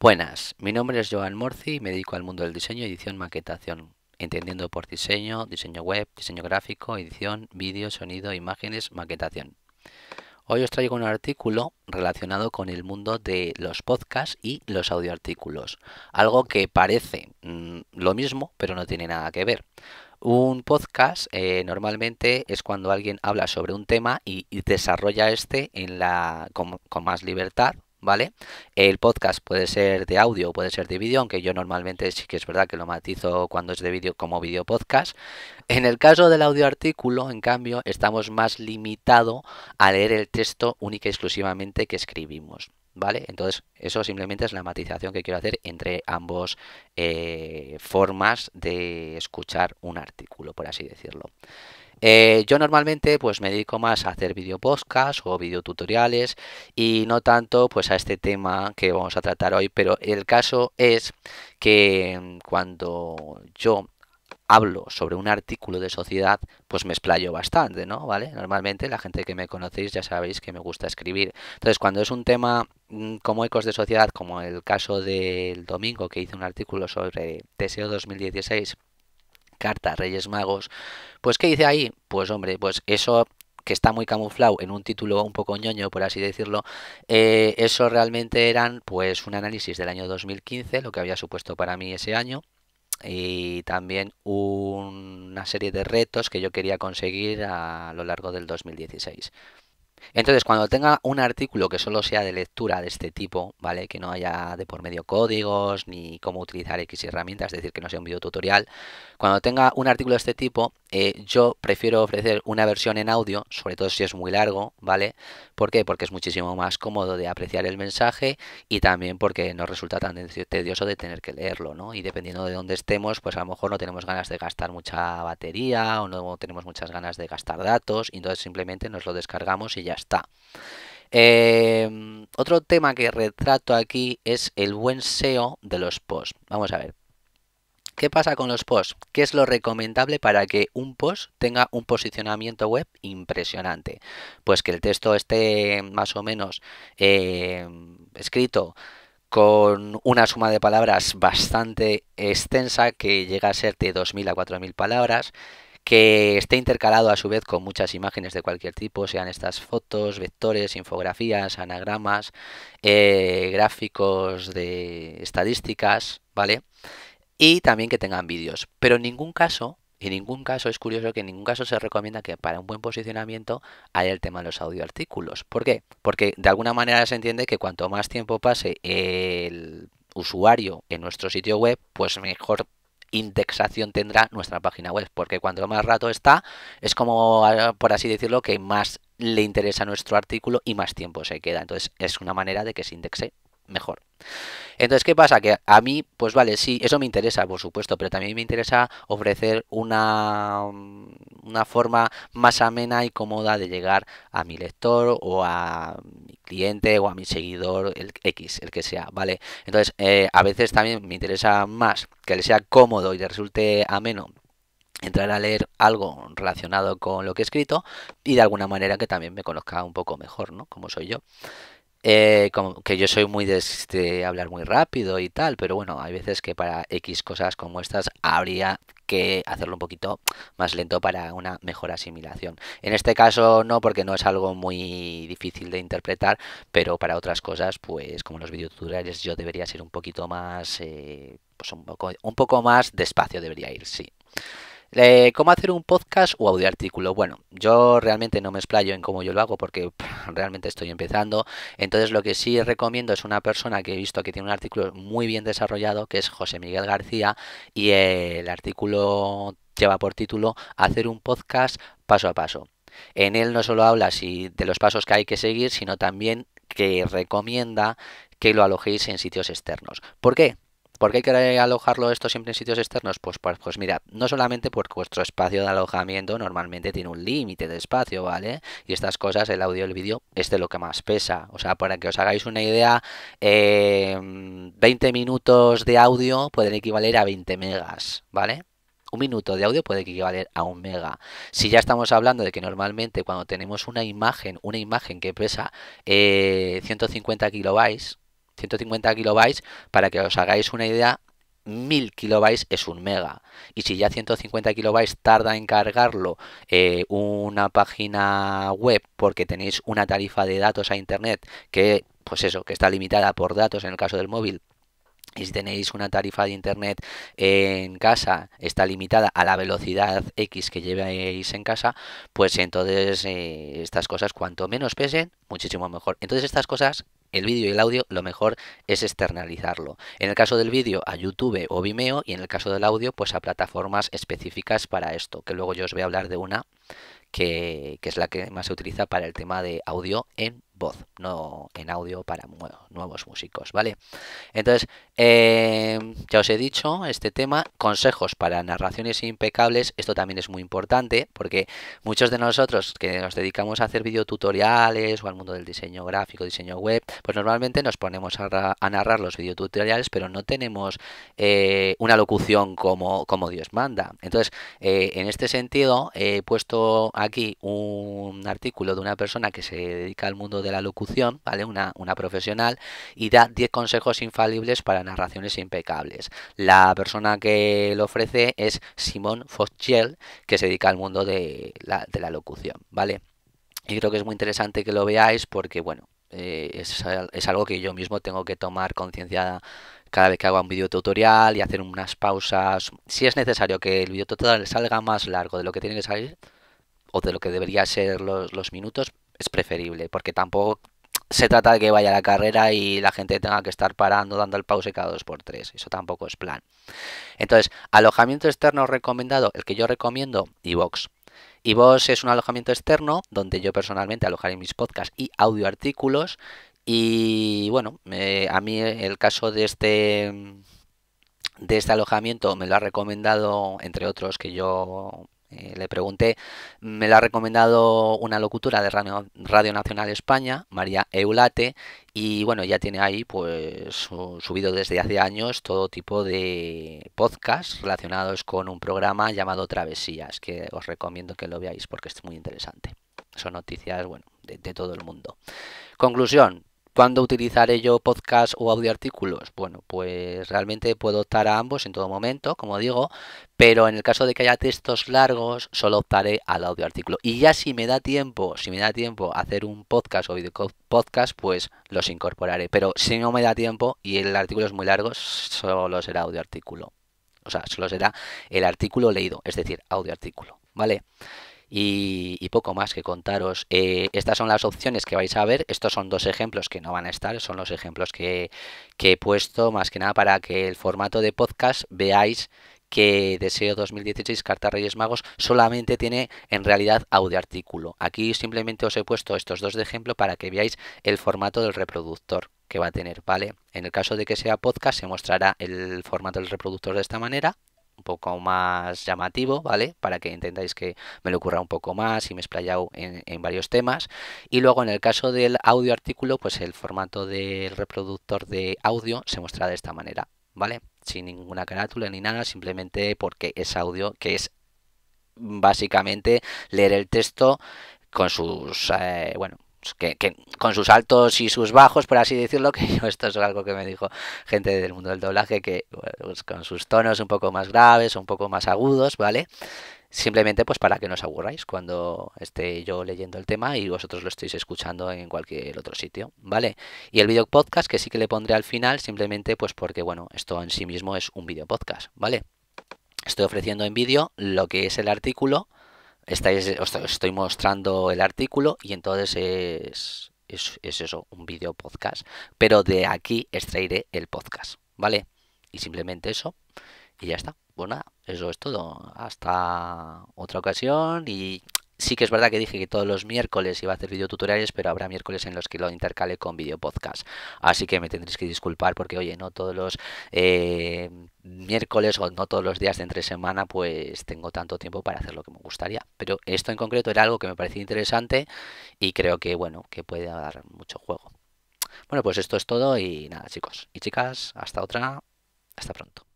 Buenas, mi nombre es Joan Morci y me dedico al mundo del diseño, edición, maquetación, entendiendo por diseño, diseño web, diseño gráfico, edición, vídeo, sonido, imágenes, maquetación. Hoy os traigo un artículo relacionado con el mundo de los podcasts y los audioartículos. Algo que parece mm, lo mismo, pero no tiene nada que ver. Un podcast eh, normalmente es cuando alguien habla sobre un tema y, desarrolla este con más libertad ¿vale? El podcast puede ser de audio o puede ser de vídeo, aunque yo normalmente sí que es verdad que lo matizo cuando es de vídeo como vídeo podcast. En el caso del audio artículo, en cambio, estamos más limitado a leer el texto única y exclusivamente que escribimos. ¿Vale? Entonces, eso simplemente es la matización que quiero hacer entre ambos eh, formas de escuchar un artículo, por así decirlo. Eh, yo normalmente pues me dedico más a hacer video podcast o videotutoriales y no tanto pues a este tema que vamos a tratar hoy, pero el caso es que mm, cuando yo hablo sobre un artículo de sociedad, pues me explayo bastante, ¿no? ¿Vale? Normalmente la gente que me conocéis ya sabéis que me gusta escribir. Entonces, cuando es un tema mm, como ecos de sociedad, como el caso del domingo que hice un artículo sobre TSEO 2016, carta Reyes Magos, pues ¿qué dice ahí? Pues hombre, pues eso que está muy camuflado en un título un poco ñoño, por así decirlo, eh, eso realmente eran pues un análisis del año 2015, lo que había supuesto para mí ese año, y también una serie de retos que yo quería conseguir a lo largo del 2016. Entonces, cuando tenga un artículo que solo sea de lectura de este tipo, ¿vale? Que no haya de por medio códigos ni cómo utilizar X herramientas, es decir, que no sea un tutorial, Cuando tenga un artículo de este tipo, eh, yo prefiero ofrecer una versión en audio, sobre todo si es muy largo, ¿vale? ¿Por qué? Porque es muchísimo más cómodo de apreciar el mensaje y también porque no resulta tan tedioso de tener que leerlo, ¿no? Y dependiendo de dónde estemos, pues a lo mejor no tenemos ganas de gastar mucha batería o no tenemos muchas ganas de gastar datos y entonces simplemente nos lo descargamos y ya está. Em, otro tema que retrato aquí es el buen SEO de los posts. Vamos a ver, ¿Qué pasa con los posts? ¿Qué es lo recomendable para que un post tenga un posicionamiento web impresionante? Pues que el texto esté más o menos eh, escrito con una suma de palabras bastante extensa que llega a ser de 2.000 a 4.000 palabras, que esté intercalado a su vez con muchas imágenes de cualquier tipo, sean estas fotos, vectores, infografías, anagramas, eh, gráficos de estadísticas, ¿vale? y también que tengan vídeos. Pero en ningún caso, en ningún caso, es curioso que en ningún caso se recomienda que para un buen posicionamiento haya el tema de los audio ¿Por qué? Porque de alguna manera se entiende que cuanto más tiempo pase el usuario en nuestro sitio web, pues mejor indexación tendrá nuestra página web, porque cuanto más rato está, es como, ah, por así decirlo, que más le interesa nuestro artículo y más tiempo se queda. Entonces es una manera de que se indexe mejor. Entonces, ¿qué pasa? Que a mí, pues vale, sí, eso me interesa, por supuesto, pero también me interesa ofrecer una, mm, una forma más amena y cómoda de llegar a mi lector o a mi cliente o a mi seguidor, el X, el que sea, ¿vale? Entonces, eh, a veces también me interesa más que le sea cómodo y le resulte ameno entrar a leer algo relacionado con lo que he escrito y de alguna manera que también me conozca un poco mejor, ¿no? Como soy yo. Eh, como que yo soy muy de, este, hablar muy rápido y tal, pero bueno, hay veces que para X cosas como estas habría que hacerlo un poquito más lento para una mejor asimilación. En este caso no, porque no es algo muy difícil de interpretar, pero para otras cosas, pues como los videotutoriales, yo debería ser un poquito más, eh, pues un poco más despacio debería ir, sí. Eh, ¿Cómo hacer un podcast o audio artículo? Bueno, yo realmente no me explayo en cómo yo lo hago porque realmente estoy empezando. Entonces lo que sí recomiendo es una persona que he visto que tiene un artículo muy bien desarrollado, que es José Miguel García, y eh, el artículo lleva por título Hacer un podcast paso a paso. En él no solo habla si, de los pasos que hay que seguir, sino también que recomienda que lo alojéis en sitios externos. ¿Por qué? ¿Por qué hay que alojarlo esto siempre en sitios externos? Pues, pues, pues, mira, no solamente porque vuestro espacio de alojamiento normalmente tiene un límite de espacio, ¿vale? Y estas cosas, el audio y el vídeo, es de lo que más pesa. O sea, para que os hagáis una idea, 20 em, minutos de audio pueden equivaler a 20 megas, ¿vale? un minuto de audio puede equivaler a un mega. Si ya estamos hablando de que normalmente cuando tenemos una imagen, una imagen que pesa 150 eh, kilobytes, 150 kilobytes, para que os hagáis una idea, 1000 kilobytes es un mega. Y si ya 150 kilobytes tarda en cargarlo eh, una página web porque tenéis una tarifa de datos a internet que, pues eso, que está limitada por datos en el caso del móvil. Y si tenéis una tarifa de internet en casa, está limitada a la velocidad X que llevéis en casa, pues entonces eh, estas cosas, cuanto menos pesen, muchísimo mejor. Entonces estas cosas el vídeo y el audio lo mejor es externalizarlo. En el caso del vídeo a YouTube o Vimeo y en el caso del audio pues a plataformas específicas para esto, que luego yo os voy a hablar de una que, es la que más se utiliza para el tema de audio en voz, no en audio para nuevos músicos, ¿vale? Entonces, em, ya os he dicho este tema, consejos para narraciones impecables, esto también es muy importante porque muchos de nosotros que nos dedicamos a hacer videotutoriales o al mundo del diseño gráfico, diseño web, pues normalmente nos ponemos a, narrar los videotutoriales, pero no tenemos eh, una locución como, como Dios manda. Entonces, eh, en este sentido, he puesto aquí un artículo de una persona que se dedica al mundo de de la locución, ¿vale? Una, una profesional, y da 10 consejos infalibles para narraciones impecables. La persona que lo ofrece es Simón Foschel, que se dedica al mundo de la, de la locución, ¿vale? Y creo que es muy interesante que lo veáis porque, bueno, eh, es, algo que yo mismo tengo que tomar conciencia cada vez que hago un video tutorial y hacer unas pausas. Si es necesario que el video tutorial salga más largo de lo que tiene que salir o de lo que debería ser los, los minutos, es preferible, porque tampoco se trata de que vaya la carrera y la gente tenga que estar parando, dando el pause cada dos por tres. Eso tampoco es plan. Entonces, alojamiento externo recomendado, el que yo recomiendo, iVox. iVox es un alojamiento externo donde yo personalmente alojaré mis podcasts y audio artículos. Y bueno, a mí el caso de este de este alojamiento me lo ha recomendado, entre otros que yo eh, le pregunté, me la ha recomendado una locutora de Radio, Nacional España, María Eulate, y bueno, ya tiene ahí pues subido desde hace años todo tipo de podcasts relacionados con un programa llamado Travesías, que os recomiendo que lo veáis porque es muy interesante. Son noticias, bueno, de todo el mundo. Conclusión, ¿Cuándo utilizaré yo podcast o audio artículos? Bueno, pues realmente puedo optar a ambos en todo momento, como digo, pero en el caso de que haya textos largos, solo optaré al audio artículo. Y ya si me da tiempo, si me da tiempo hacer un podcast o video podcast, pues los incorporaré. Pero si no me da tiempo y el artículo es muy largo, solo será audio artículo. O sea, solo será el artículo leído, es decir, audio artículo. ¿Vale? Y, poco más que contaros. Eh, estas son las opciones que vais a ver. Estos son dos ejemplos que no van a estar. Son los ejemplos que, que he puesto más que nada para que el formato de podcast veáis que Deseo 2016 Carta Reyes Magos solamente tiene en realidad audio artículo. Aquí simplemente os he puesto estos dos de ejemplo para que veáis el formato del reproductor que va a tener, ¿vale? En el caso de que sea podcast se mostrará el formato del reproductor de esta manera un poco más llamativo, ¿vale? Para que entendáis que me lo ocurra un poco más y me he explayado en, varios temas. Y luego en el caso del audio artículo, pues el formato del reproductor de audio se muestra de esta manera, ¿vale? Sin ninguna carátula ni nada, simplemente porque es audio, que es básicamente leer el texto con sus, eh, bueno, pues, que, con sus altos y sus bajos, por así decirlo, que esto es algo que me dijo gente del mundo del doblaje, que pues, con sus tonos un poco más graves, un poco más agudos, ¿vale? Simplemente pues para que no os aburráis cuando esté yo leyendo el tema y vosotros lo estéis escuchando en cualquier otro sitio, ¿vale? Y el video podcast que sí que le pondré al final, simplemente pues porque, bueno, esto en sí mismo es un video podcast, ¿vale? Estoy ofreciendo en vídeo lo que es el artículo, estáis, os estoy mostrando el artículo y entonces es, eso, un video podcast. Pero de aquí extraeré el podcast, ¿vale? Y simplemente eso y ya está. Bueno, pues eso es todo. Hasta otra ocasión y Sí que es verdad que dije que todos los miércoles iba a hacer videotutoriales, pero habrá miércoles en los que lo intercale con video podcast. Así que me tendréis que disculpar porque, oye, no todos los eh, miércoles o no todos los días de entre semana, pues tengo tanto tiempo para hacer lo que me gustaría. Pero esto en concreto era algo que me parecía interesante y creo que, bueno, que puede dar mucho juego. Bueno, pues esto es todo y nada, chicos y chicas, hasta otra, hasta pronto.